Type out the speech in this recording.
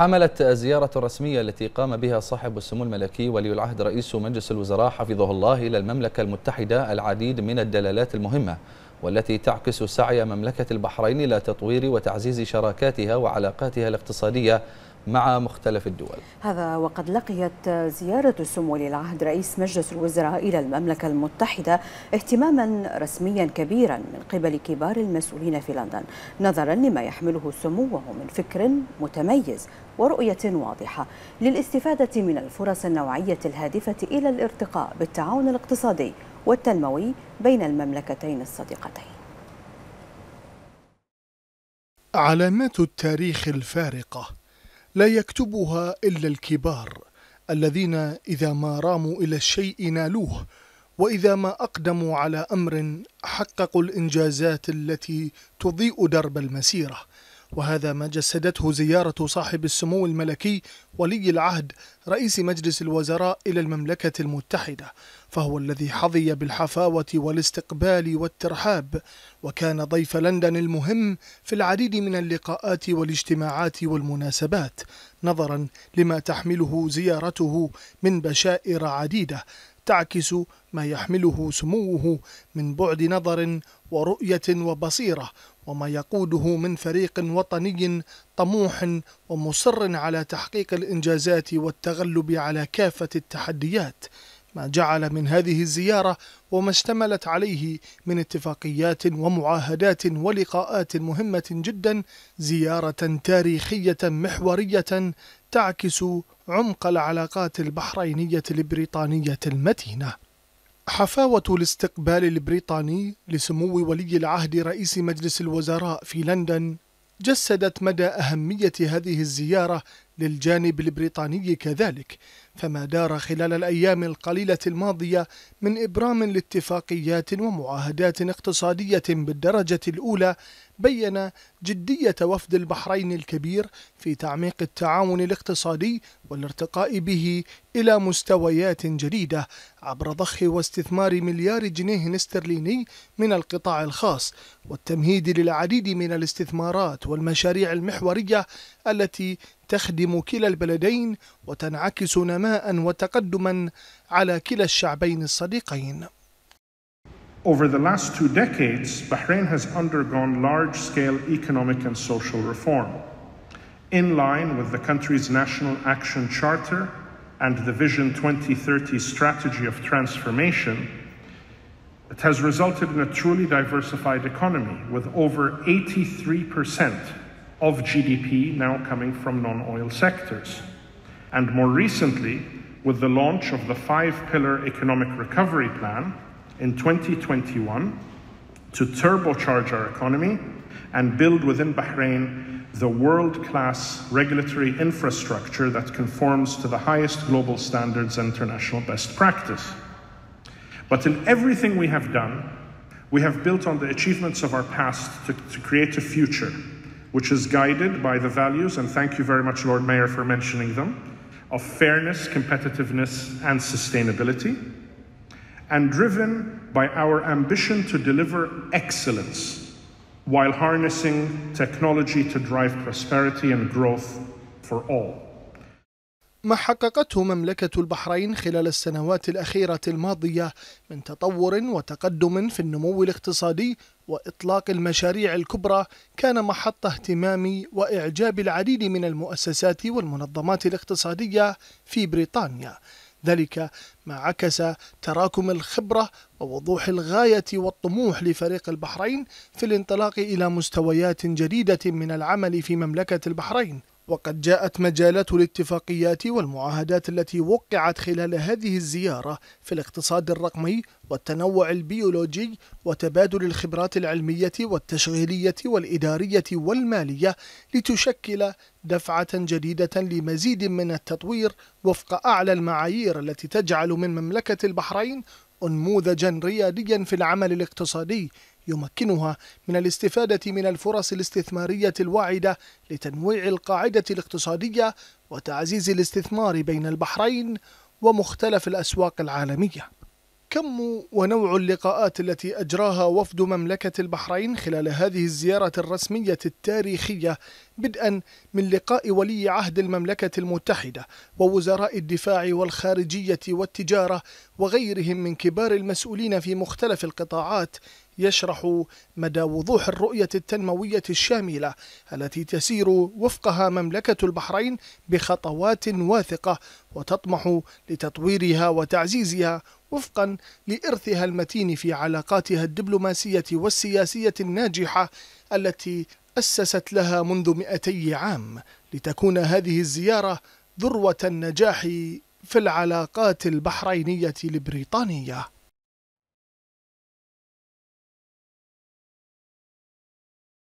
حملت الزيارة الرسمية التي قام بها صاحب السمو الملكي ولي العهد رئيس مجلس الوزراء حفظه الله إلى المملكة المتحدة العديد من الدلالات المهمة والتي تعكس سعي مملكة البحرين إلى تطوير وتعزيز شراكاتها وعلاقاتها الاقتصادية مع مختلف الدول هذا وقد لقيت زيارة سمو ولي العهد رئيس مجلس الوزراء إلى المملكة المتحدة اهتماما رسميا كبيرا من قبل كبار المسؤولين في لندن نظرا لما يحمله سموه من فكر متميز ورؤية واضحة للاستفادة من الفرص النوعية الهادفة إلى الارتقاء بالتعاون الاقتصادي والتنموي بين المملكتين الصديقتين علامات التاريخ الفارقه لا يكتبها إلا الكبار الذين إذا ما راموا إلى الشيء نالوه وإذا ما أقدموا على أمر حققوا الإنجازات التي تضيء درب المسيرة وهذا ما جسدته زيارة صاحب السمو الملكي ولي العهد رئيس مجلس الوزراء إلى المملكة المتحدة فهو الذي حظي بالحفاوة والاستقبال والترحاب وكان ضيف لندن المهم في العديد من اللقاءات والاجتماعات والمناسبات نظرا لما تحمله زيارته من بشائر عديدة تعكس ما يحمله سموه من بعد نظر ورؤية وبصيرة وما يقوده من فريق وطني طموح ومصر على تحقيق الإنجازات والتغلب على كافة التحديات ما جعل من هذه الزيارة وما اشتملت عليه من اتفاقيات ومعاهدات ولقاءات مهمة جدا زيارة تاريخية محورية تعكس عمق العلاقات البحرينية البريطانية المتينة. حفاوة الاستقبال البريطاني لسمو ولي العهد رئيس مجلس الوزراء في لندن جسدت مدى أهمية هذه الزيارة للجانب البريطاني كذلك، فما دار خلال الأيام القليلة الماضية من إبرام لاتفاقيات ومعاهدات اقتصادية بالدرجة الأولى بين جدية وفد البحرين الكبير في تعميق التعاون الاقتصادي والارتقاء به إلى مستويات جديدة عبر ضخ واستثمار مليار جنيه استرليني من القطاع الخاص والتمهيد للعديد من الاستثمارات والمشاريع المحورية التي تخدم كلا البلدين وتنعكس نماء وتقدما على كلا الشعبين الصديقين. Over the last two decades, Bahrain has undergone large-scale economic and social reform, in line with the country's National Action Charter and the Vision 2030 strategy of transformation. It has resulted in a truly diversified economy with over 83 percent of GDP now coming from non oil sectors. And more recently, with the launch of the five pillar economic recovery plan in 2021 to turbocharge our economy and build within Bahrain the world class regulatory infrastructure that conforms to the highest global standards and international best practice. But in everything we have done, we have built on the achievements of our past to, to create a future which is guided by the values, and thank you very much, Lord Mayor, for mentioning them, of fairness, competitiveness, and sustainability, and driven by our ambition to deliver excellence while harnessing technology to drive prosperity and growth for all. ما حققته مملكة البحرين خلال السنوات الأخيرة الماضية من تطور وتقدم في النمو الاقتصادي وإطلاق المشاريع الكبرى كان محط اهتمام وإعجاب العديد من المؤسسات والمنظمات الاقتصادية في بريطانيا ذلك ما عكس تراكم الخبرة ووضوح الغاية والطموح لفريق البحرين في الانطلاق إلى مستويات جديدة من العمل في مملكة البحرين وقد جاءت مجالات الاتفاقيات والمعاهدات التي وقعت خلال هذه الزيارة في الاقتصاد الرقمي والتنوع البيولوجي وتبادل الخبرات العلمية والتشغيلية والإدارية والمالية لتشكل دفعة جديدة لمزيد من التطوير وفق أعلى المعايير التي تجعل من مملكة البحرين أنموذجا رياديا في العمل الاقتصادي يمكنها من الاستفادة من الفرص الاستثمارية الواعدة لتنويع القاعدة الاقتصادية وتعزيز الاستثمار بين البحرين ومختلف الأسواق العالمية. كم ونوع اللقاءات التي أجراها وفد مملكة البحرين خلال هذه الزيارة الرسمية التاريخية بدءا من لقاء ولي عهد المملكة المتحدة ووزراء الدفاع والخارجية والتجارة وغيرهم من كبار المسؤولين في مختلف القطاعات يشرح مدى وضوح الرؤية التنموية الشاملة التي تسير وفقها مملكة البحرين بخطوات واثقة وتطمح لتطويرها وتعزيزها وفقا لإرثها المتين في علاقاتها الدبلوماسية والسياسية الناجحة التي أسست لها منذ 200 عام لتكون هذه الزيارة ذروة النجاح في العلاقات البحرينية البريطانية